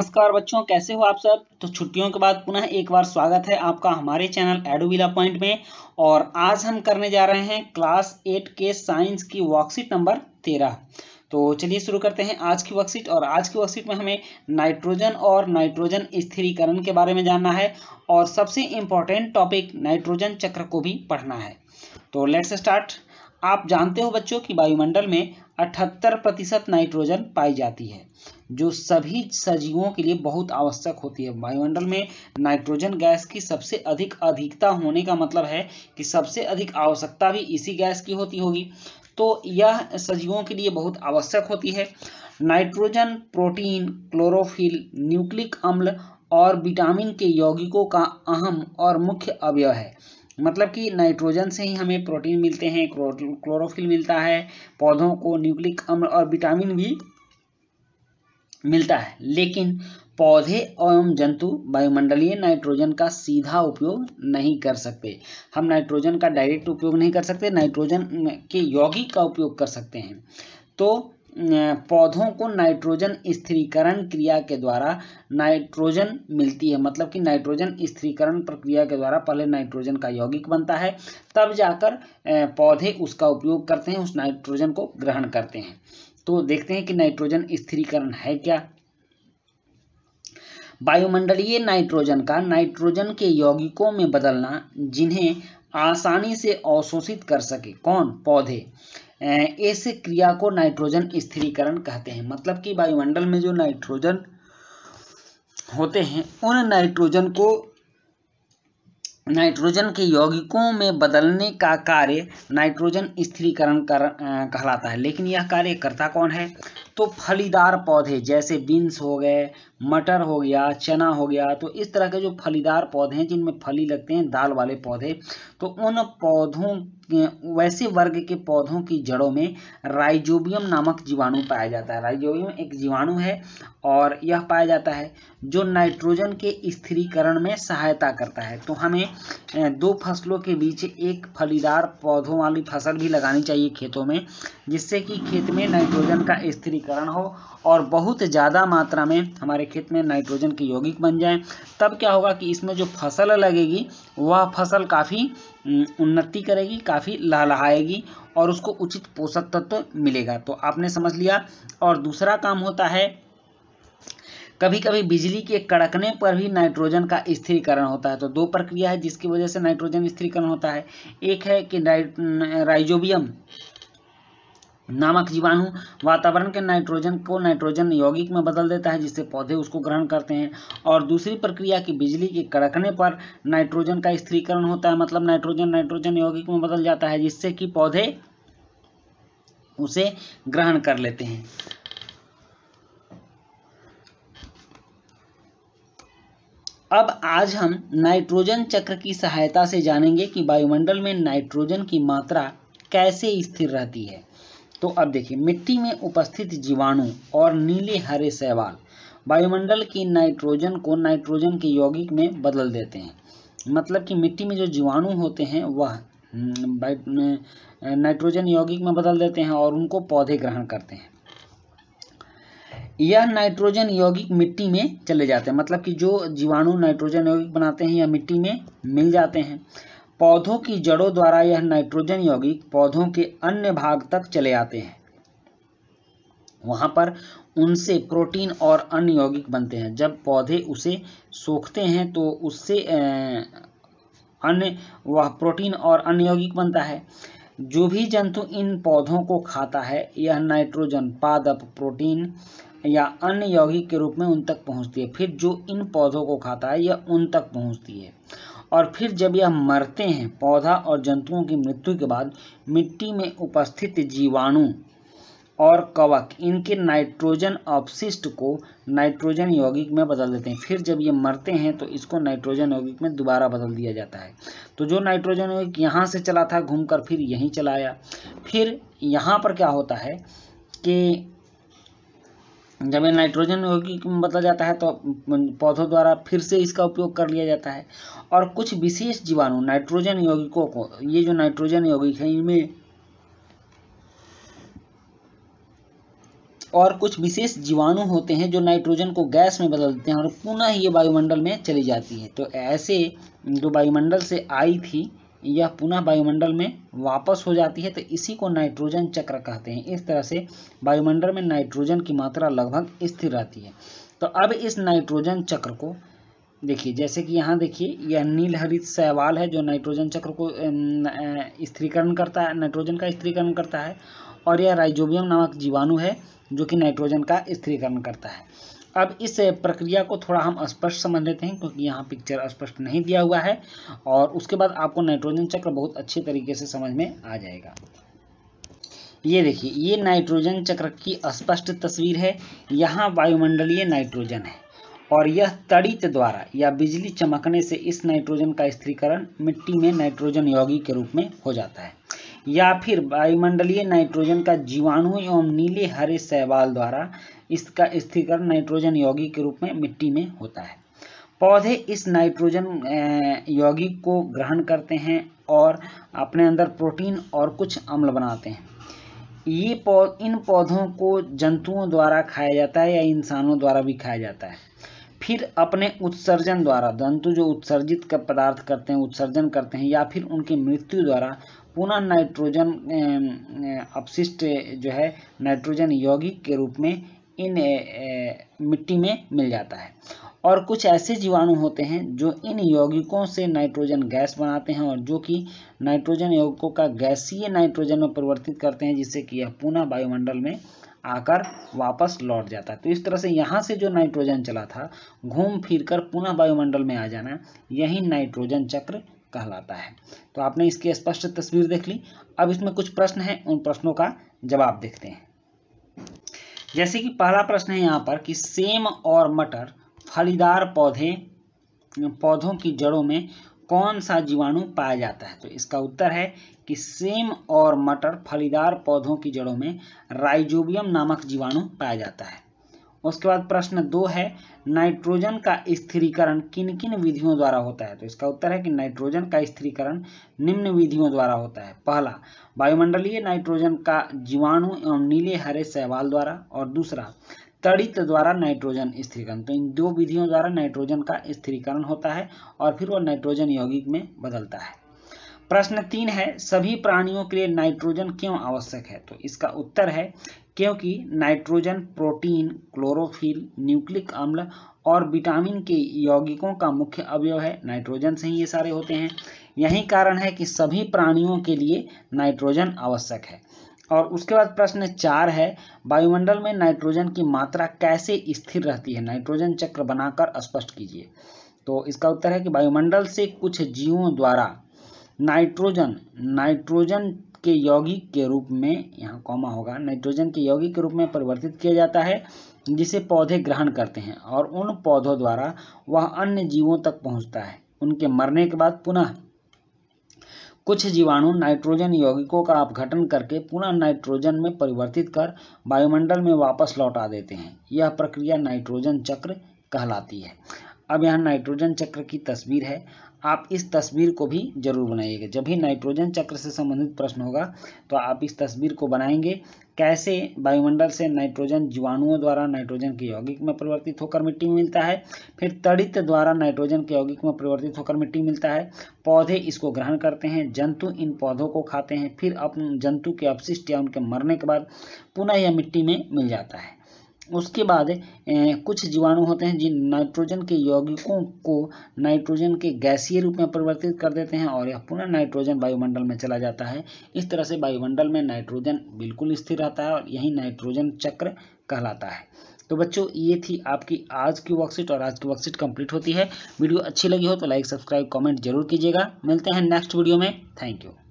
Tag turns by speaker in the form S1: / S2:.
S1: नमस्कार बच्चों कैसे हो आप सब तो छुट्टियों के बाद पुनः एक बार स्वागत है आपका हमारे चैनल एडोविला पॉइंट में और आज हम करने जा रहे हैं क्लास एट के साइंस की वर्कशीट नंबर तेरह तो चलिए शुरू करते हैं आज की वर्कशीट और आज की वर्कशीट में हमें नाइट्रोजन और नाइट्रोजन स्थिरीकरण के बारे में जानना है और सबसे इम्पोर्टेंट टॉपिक नाइट्रोजन चक्र को भी पढ़ना है तो लेट्स स्टार्ट आप जानते हो बच्चों कि वायुमंडल में अठहत्तर प्रतिशत नाइट्रोजन पाई जाती है जो सभी सजीवों के लिए बहुत आवश्यक होती है वायुमंडल में नाइट्रोजन गैस की सबसे अधिक अधिकता होने का मतलब है कि सबसे अधिक आवश्यकता भी इसी गैस की होती होगी तो यह सजीवों के लिए बहुत आवश्यक होती है नाइट्रोजन प्रोटीन क्लोरोफिल न्यूक्लिक अम्ल और विटामिन के यौगिकों का अहम और मुख्य अवयव है मतलब कि नाइट्रोजन से ही हमें प्रोटीन मिलते हैं क्लोरोफिल मिलता है पौधों को न्यूक्लिक अम्ल और विटामिन भी मिलता है लेकिन पौधे एवं जंतु वायुमंडलीय नाइट्रोजन का सीधा उपयोग नहीं कर सकते हम नाइट्रोजन का डायरेक्ट उपयोग नहीं कर सकते नाइट्रोजन के यौगिक का उपयोग कर सकते हैं तो पौधों को नाइट्रोजन स्थिरीकरण क्रिया के द्वारा नाइट्रोजन मिलती है मतलब कि नाइट्रोजन स्थिरीकरण प्रक्रिया के द्वारा पहले नाइट्रोजन का यौगिक बनता है तब जाकर पौधे उसका उपयोग करते हैं उस नाइट्रोजन को ग्रहण करते हैं तो देखते हैं कि नाइट्रोजन स्थिरीकरण है क्या वायुमंडलीय नाइट्रोजन का नाइट्रोजन के यौगिकों में बदलना जिन्हें आसानी से अवशोषित कर सके कौन पौधे इस क्रिया को नाइट्रोजन स्थिरीकरण कहते हैं मतलब कि वायुमंडल में जो नाइट्रोजन होते हैं उन नाइट्रोजन को नाइट्रोजन के यौगिकों में बदलने का कार्य नाइट्रोजन स्थिरीकरण कर कहलाता है लेकिन यह कार्य करता कौन है तो फलीदार पौधे जैसे बीन्स हो गए मटर हो गया चना हो गया तो इस तरह के जो फलीदार पौधे हैं जिनमें फली लगते हैं दाल वाले पौधे तो उन पौधों वैसे वर्ग के पौधों की जड़ों में राइजोबियम नामक जीवाणु पाया जाता है राइजोबियम एक जीवाणु है और यह पाया जाता है जो नाइट्रोजन के स्थिरीकरण में सहायता करता है तो हमें दो फसलों के बीच एक फलीदार पौधों वाली फसल भी लगानी चाहिए खेतों में जिससे कि खेत में नाइट्रोजन का स्थिरीकरण समीकरण हो और बहुत ज़्यादा मात्रा में हमारे खेत में नाइट्रोजन के यौगिक बन जाएं तब क्या होगा कि इसमें जो फसल लगेगी वह फसल काफ़ी उन्नति करेगी काफ़ी लहलहाएगी और उसको उचित पोषक तत्व तो मिलेगा तो आपने समझ लिया और दूसरा काम होता है कभी कभी बिजली के कड़कने पर भी नाइट्रोजन का स्थिरीकरण होता है तो दो प्रक्रिया है जिसकी वजह से नाइट्रोजन स्थिरीकरण होता है एक है कि राइजोबियम नामक जीवाणु वातावरण के नाइट्रोजन को नाइट्रोजन यौगिक में बदल देता है जिससे पौधे उसको ग्रहण करते हैं और दूसरी प्रक्रिया की बिजली के कड़कने पर नाइट्रोजन का स्थिरीकरण होता है मतलब नाइट्रोजन नाइट्रोजन यौगिक में बदल जाता है जिससे कि पौधे उसे ग्रहण कर लेते हैं अब आज हम नाइट्रोजन चक्र की सहायता से जानेंगे कि वायुमंडल में नाइट्रोजन की मात्रा कैसे स्थिर रहती है तो अब देखिए मिट्टी में उपस्थित जीवाणु और नीले हरे शैवाल वायुमंडल की नाइट्रोजन को नाइट्रोजन के यौगिक में बदल देते हैं मतलब कि मिट्टी में जो जीवाणु होते हैं वह हम्म, नाइट्रोजन यौगिक में बदल देते हैं और उनको पौधे ग्रहण करते हैं यह नाइट्रोजन यौगिक मिट्टी में चले जाते हैं मतलब कि जो जीवाणु नाइट्रोजन यौगिक बनाते हैं या मिट्टी में मिल जाते हैं पौधों की जड़ों द्वारा यह नाइट्रोजन यौगिक पौधों के अन्य भाग तक चले आते हैं वहाँ पर उनसे प्रोटीन और अन्य यौगिक बनते हैं जब पौधे उसे सोखते हैं तो उससे अन्य वह प्रोटीन और अन्य यौगिक बनता है जो भी जंतु इन पौधों को खाता है यह नाइट्रोजन पादप प्रोटीन या अन्य यौगिक के रूप में उन तक पहुंचती है फिर जो इन पौधों को खाता है यह उन तक पहुंचती है और फिर जब यह मरते हैं पौधा और जंतुओं की मृत्यु के बाद मिट्टी में उपस्थित जीवाणु और कवक इनके नाइट्रोजन अपशिष्ट को नाइट्रोजन यौगिक में बदल देते हैं फिर जब ये मरते हैं तो इसको नाइट्रोजन यौगिक में दोबारा बदल दिया जाता है तो जो नाइट्रोजन यौगिक यहाँ से चला था घूमकर फिर यहीं चला आया फिर यहाँ पर क्या होता है कि जब ये नाइट्रोजन यौगिक बदला जाता है तो पौधों द्वारा फिर से इसका उपयोग कर लिया जाता है और कुछ विशेष जीवाणु नाइट्रोजन यौगिकों को ये जो नाइट्रोजन यौगिक है इनमें और कुछ विशेष जीवाणु होते हैं जो नाइट्रोजन को गैस में बदल देते हैं और पुनः ये वायुमंडल में चली जाती है तो ऐसे जो वायुमंडल से आई थी यह पुनः वायुमंडल में वापस हो जाती है तो इसी को नाइट्रोजन चक्र कहते हैं इस तरह से वायुमंडल में नाइट्रोजन की मात्रा लगभग स्थिर रहती है तो अब इस नाइट्रोजन चक्र को देखिए जैसे कि यहाँ देखिए यह नील हरित सवाल है जो नाइट्रोजन चक्र को स्थिरीकरण करता है नाइट्रोजन का स्थिरीकरण करता है और यह राइजोबियम नामक जीवाणु है जो कि नाइट्रोजन का स्थिरीकरण करता है अब इस प्रक्रिया को थोड़ा हम स्पष्ट समझ लेते हैं क्योंकि यहाँ पिक्चर स्पष्ट नहीं दिया हुआ है और उसके बाद आपको नाइट्रोजन चक्र बहुत अच्छे तरीके से समझ में आ जाएगा ये देखिए ये नाइट्रोजन चक्र की स्पष्ट तस्वीर है यहाँ वायुमंडलीय नाइट्रोजन है और यह तड़ित द्वारा या बिजली चमकने से इस नाइट्रोजन का स्थिरीकरण मिट्टी में नाइट्रोजन यौगिक के रूप में हो जाता है या फिर वायुमंडलीय नाइट्रोजन का जीवाणु एवं नीले हरे शैवाल द्वारा इसका स्थिर नाइट्रोजन यौगिक के रूप में मिट्टी में होता है पौधे इस नाइट्रोजन यौगिक को ग्रहण करते हैं और अपने अंदर प्रोटीन और कुछ अम्ल बनाते हैं ये पौ इन पौधों को जंतुओं द्वारा खाया जाता है या इंसानों द्वारा भी खाया जाता है फिर अपने उत्सर्जन द्वारा जंतु जो उत्सर्जित कर पदार्थ करते हैं उत्सर्जन करते हैं या फिर उनकी मृत्यु द्वारा पुनः नाइट्रोजन अपशिष्ट जो है नाइट्रोजन यौगिक के रूप में इन मिट्टी में मिल जाता है और कुछ ऐसे जीवाणु होते हैं जो इन यौगिकों से नाइट्रोजन गैस बनाते हैं और जो कि नाइट्रोजन यौगिकों का गैसीय नाइट्रोजन में परिवर्तित करते हैं जिससे कि यह पुनः वायुमंडल में आकर वापस लौट जाता है तो इस तरह से यहाँ से जो नाइट्रोजन चला था घूम फिर कर पुनः वायुमंडल में आ जाना यही नाइट्रोजन चक्र कहलाता है तो आपने इसकी स्पष्ट तस्वीर देख ली अब इसमें कुछ प्रश्न हैं उन प्रश्नों का जवाब देखते हैं जैसे कि पहला प्रश्न है यहाँ पर कि सेम और मटर फलीदार पौधे पौधों की जड़ों में कौन सा जीवाणु पाया जाता है तो इसका उत्तर है कि सेम और मटर फलीदार पौधों की जड़ों में राइजोबियम नामक जीवाणु पाया जाता है उसके बाद प्रश्न दो है नाइट्रोजन का स्थिरीकरण किन किन विधियों द्वारा होता है तो इसका उत्तर है कि नाइट्रोजन का स्थिरीकरण निम्न विधियों द्वारा होता है पहला वायुमंडलीय नाइट्रोजन का जीवाणु एवं नीले हरे सहवाल द्वारा और दूसरा तड़ित द्वारा नाइट्रोजन स्थिरीकरण तो इन दो विधियों द्वारा नाइट्रोजन का स्थिरीकरण होता है और फिर वह नाइट्रोजन यौगिक में बदलता है प्रश्न तीन है सभी प्राणियों के लिए नाइट्रोजन क्यों आवश्यक है तो इसका उत्तर है क्योंकि नाइट्रोजन प्रोटीन क्लोरोफिल न्यूक्लिक अम्ल और विटामिन के यौगिकों का मुख्य अवयव है नाइट्रोजन से ही ये सारे होते हैं यही कारण है कि सभी प्राणियों के लिए नाइट्रोजन आवश्यक है और उसके बाद प्रश्न चार है वायुमंडल में नाइट्रोजन की मात्रा कैसे स्थिर रहती है नाइट्रोजन चक्र बनाकर स्पष्ट कीजिए तो इसका उत्तर है कि वायुमंडल से कुछ जीवों द्वारा नाइट्रोजन नाइट्रोजन के यौगिक के रूप में यहाँ कॉमा होगा नाइट्रोजन के यौगिक के रूप में परिवर्तित किया जाता है जिसे पौधे ग्रहण करते हैं और उन पौधों द्वारा वह अन्य जीवों तक पहुँचता है उनके मरने के बाद पुनः कुछ जीवाणु नाइट्रोजन यौगिकों का अपघटन करके पुनः नाइट्रोजन में परिवर्तित कर वायुमंडल में वापस लौटा देते हैं यह प्रक्रिया नाइट्रोजन चक्र कहलाती है अब यहाँ नाइट्रोजन चक्र की तस्वीर है आप इस तस्वीर को भी जरूर बनाइएगा जब भी नाइट्रोजन चक्र से संबंधित प्रश्न होगा तो आप इस तस्वीर को बनाएंगे कैसे वायुमंडल से नाइट्रोजन जीवाणुओं द्वारा नाइट्रोजन के यौगिक में परिवर्तित होकर मिट्टी में मिलता है फिर तड़ित द्वारा नाइट्रोजन के यौगिक में परिवर्तित होकर मिट्टी मिलता है पौधे इसको ग्रहण करते हैं जंतु इन पौधों को खाते हैं फिर अपने जंतु के अपशिष्ट या उनके मरने के बाद पुनः यह मिट्टी में मिल जाता है उसके बाद कुछ जीवाणु होते हैं जिन नाइट्रोजन के यौगिकों को नाइट्रोजन के गैसीय रूप में परिवर्तित कर देते हैं और यह पुनः नाइट्रोजन वायुमंडल में चला जाता है इस तरह से वायुमंडल में नाइट्रोजन बिल्कुल स्थिर रहता है और यही नाइट्रोजन चक्र कहलाता है तो बच्चों ये थी आपकी आज की वर्कशीट और आज की वर्कशीट कंप्लीट होती है वीडियो अच्छी लगी हो तो लाइक सब्सक्राइब कमेंट जरूर कीजिएगा मिलते हैं नेक्स्ट वीडियो में थैंक यू